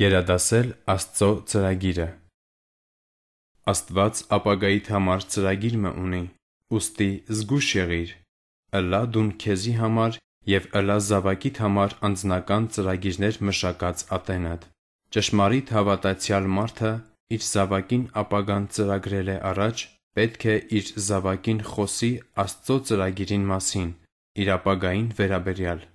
Գերադասել Աստծո ծրագիրը Աստված ապագայիդ համար ծրագիրը ունի, ուստի զգույշ եղիր։ Ըլլա դուն քեզի համար եւ ըլլա զավակիդ համար անձնական ծրագիրներ մշակած ատենդ։ Ճշմարիտ հավատացյալ մարդը իր զավակին ապագան ծրագրել է առաջ, պետք է իր զավակին խոսի Աստծո ծրագիրին մասին, իր ապագային վերաբերյալ։